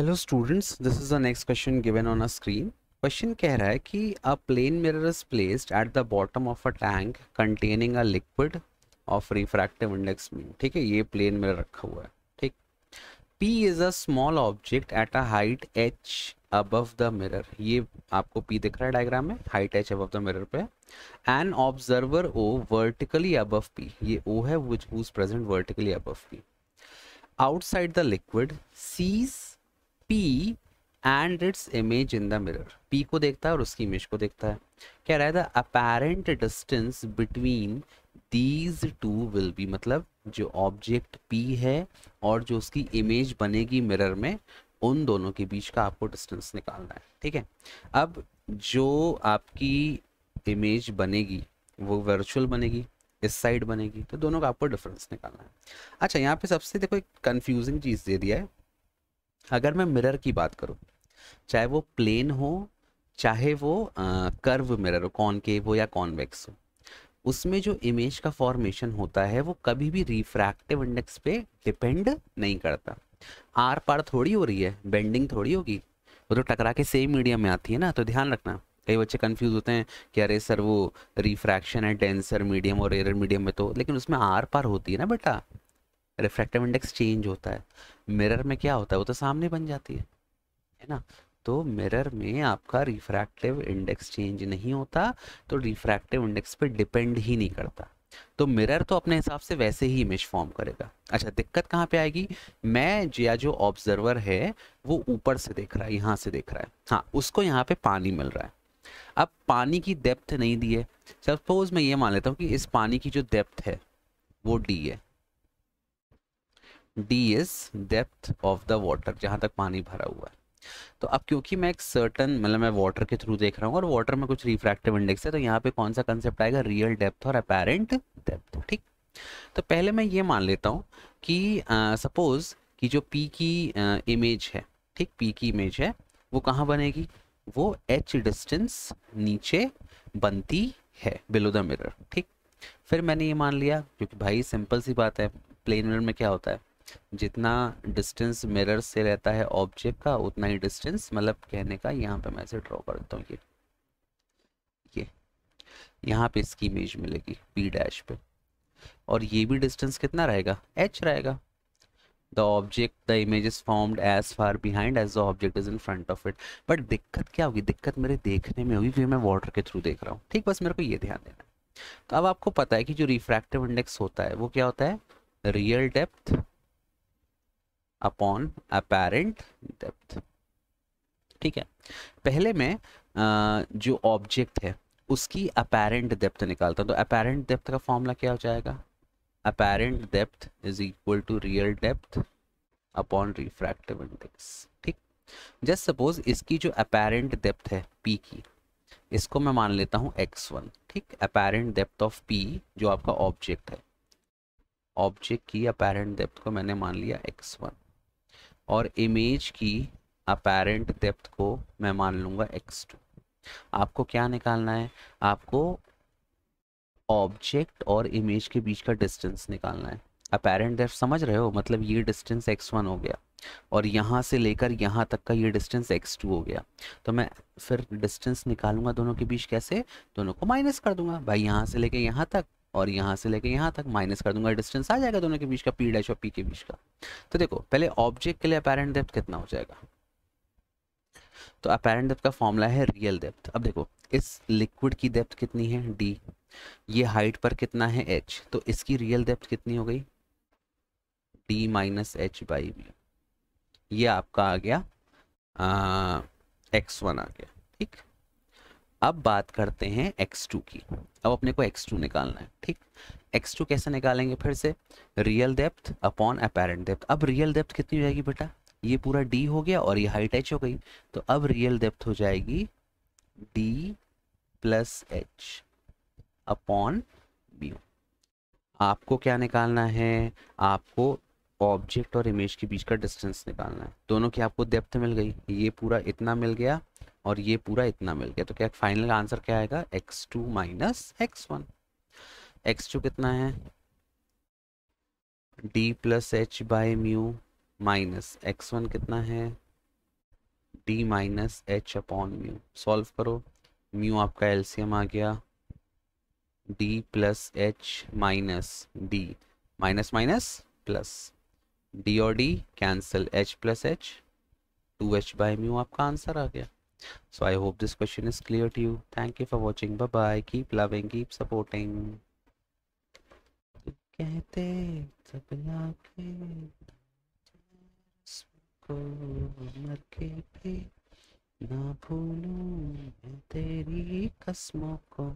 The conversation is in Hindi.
Hello students this is the next question given on a screen question कह रहा है कि a plane mirror is placed at the bottom of a tank containing a liquid of refractive index mean ठीक है ये प्लेन मिरर रखा हुआ है ठीक P is a small object at a height H above the mirror ये आपको पी दिख रहा है डायग्राम में height H above the mirror पे an observer O vertically above P ये ओ है which whose present vertically above P outside the liquid sees P and its image in the mirror P को देखता है और उसकी इमेज को देखता है कह रहा है the apparent distance between these two will be मतलब जो ऑब्जेक्ट पी है और जो उसकी इमेज बनेगी मिरर में उन दोनों के बीच का आपको डिस्टेंस निकालना है ठीक है अब जो आपकी इमेज बनेगी वो वर्चुअल बनेगी इस साइड बनेगी तो दोनों का आपको डिफरेंस निकालना है अच्छा यहाँ पे सबसे देखो एक कंफ्यूजिंग चीज़ दे दिया है अगर मैं मिरर की बात करूँ चाहे वो प्लेन हो चाहे वो कर्व मिरर हो कॉनकेव हो या कॉन्वेक्स हो उसमें जो इमेज का फॉर्मेशन होता है वो कभी भी रिफ्रैक्टिव इंडेक्स पे डिपेंड नहीं करता आर पार थोड़ी हो रही है बेंडिंग थोड़ी होगी वो तो टकरा के सेम मीडियम में आती है ना तो ध्यान रखना कई बच्चे कंफ्यूज होते हैं कि अरे सर वो रिफ्रैक्शन है डेंसर मीडियम और एरर मीडियम में तो लेकिन उसमें आर पार होती है ना बेटा रिफ्रैक्टिव इंडेक्स चेंज होता है मिरर में क्या होता है वो तो सामने बन जाती है है ना तो मिरर में आपका रिफ्रैक्टिव इंडेक्स चेंज नहीं होता तो रिफ्रैक्टिव इंडेक्स पे डिपेंड ही नहीं करता तो मिरर तो अपने हिसाब से वैसे ही इमेज फॉर्म करेगा अच्छा दिक्कत कहाँ पे आएगी मैं या जो ऑब्जर्वर है वो ऊपर से देख रहा है यहाँ से देख रहा है हाँ उसको यहाँ पे पानी मिल रहा है अब पानी की डेप्थ नहीं दी है सपोज मैं ये मान लेता हूँ कि इस पानी की जो डेप्थ है वो डी है D is depth of the water जहाँ तक पानी भरा हुआ है तो अब क्योंकि मैं एक सर्टन मतलब मैं वाटर के थ्रू देख रहा हूँ और वाटर में कुछ रिफ्रैक्टिव इंडेक्स है तो यहाँ पे कौन सा कंसेप्ट आएगा रियल डेप्थ और अपेरेंट डेप्थ ठीक तो पहले मैं ये मान लेता हूँ कि सपोज uh, कि जो पी की इमेज uh, है ठीक पी की इमेज है वो कहाँ बनेगी वो एच डिस्टेंस नीचे बनती है बिलो द मिरर ठीक फिर मैंने ये मान लिया क्योंकि भाई सिंपल सी बात है प्लेन मिरर में क्या होता है जितना डिस्टेंस मिरर से रहता है ऑब्जेक्ट का उतना ही डिस्टेंस मतलब कहने का यहाँ पे मैं इसे ड्रॉ कर देता हूँ ये ये यहाँ पे इसकी इमेज मिलेगी पी डैश पे और ये भी डिस्टेंस कितना रहेगा एच रहेगा the object the image is formed as far behind as the object is in front of it but दिक्कत क्या होगी दिक्कत मेरे देखने में होगी फिर मैं वाटर के थ्रू देख रहा हूँ ठीक बस मेरे को ये ध्यान देना तो अब आपको पता है कि जो रिफ्रैक्टिव इंडेक्स होता है वो क्या होता है real depth upon apparent depth ठीक है पहले मैं जो ऑब्जेक्ट है उसकी अपेरेंट डेप्थ निकालता हूँ तो अपेरेंट डेप्थ का फॉर्मूला क्या हो जाएगा apparent depth is equal to real depth upon refractive index ठीक जस्ट सपोज इसकी जो अपेरेंट डेप्थ है पी की इसको मैं मान लेता हूँ एक्स वन ठीक अपेरेंट डेप्थ ऑफ पी जो आपका ऑब्जेक्ट है ऑब्जेक्ट की अपेरेंट डेप्थ को मैंने मान लिया एक्स वन और इमेज की अपेरेंट डेप्थ को मैं मान लूंगा एक्स टू आपको क्या निकालना है आपको ऑब्जेक्ट और इमेज के बीच का डिस्टेंस निकालना है अपेरेंट डेप्थ समझ रहे हो मतलब ये डिस्टेंस एक्स वन हो गया और यहाँ से लेकर यहाँ तक का ये डिस्टेंस एक्स टू हो गया तो मैं फिर डिस्टेंस निकालूंगा दोनों के बीच कैसे दोनों को माइनस कर दूंगा भाई यहाँ से लेकर यहाँ तक और यहाँ से लेके यहाँ तक माइनस कर दूंगा डिस्टेंस आ जाएगा दोनों के बीच का पी डैश और पी के बीच का तो देखो पहले ऑब्जेक्ट के लिए अपेरेंट डेप्थ कितना हो जाएगा तो अपेरेंट डेप्थ का फॉर्मूला है रियल डेप्थ अब देखो इस लिक्विड की डेप्थ कितनी है डी ये हाइट पर कितना है एच तो इसकी रियल डेप्थ कितनी हो गई d minus h by b ये आपका आ गया एक्स वन आ गया ठीक अब बात करते हैं x2 की अब अपने को x2 निकालना है ठीक x2 कैसे निकालेंगे फिर से real depth upon apparent depth अब रियल डेप्थ कितनी हो जाएगी बेटा ये पूरा d हो गया और ये हाइट h हो गई तो अब रियल डेप्थ हो जाएगी d plus h upon b आपको क्या निकालना है आपको ऑब्जेक्ट और इमेज के बीच का डिस्टेंस निकालना है दोनों की आपको डेप्थ मिल गई ये पूरा इतना मिल गया और ये पूरा इतना मिल गया तो क्या फाइनल आंसर क्या आएगा x two minus x one x two कितना है d plus h by mu minus x one कितना है d minus h upon mu solve करो म्यू आपका एल्सियम आ गया d plus h minus d minus minus plus d और d cancel h plus h two h by mu आपका आंसर आ गया So I hope this question is clear to you. Thank you for watching. Bye bye. Keep loving, keep supporting. कहते सब लाके को मर के भी ना भूलूं तेरी कसमों को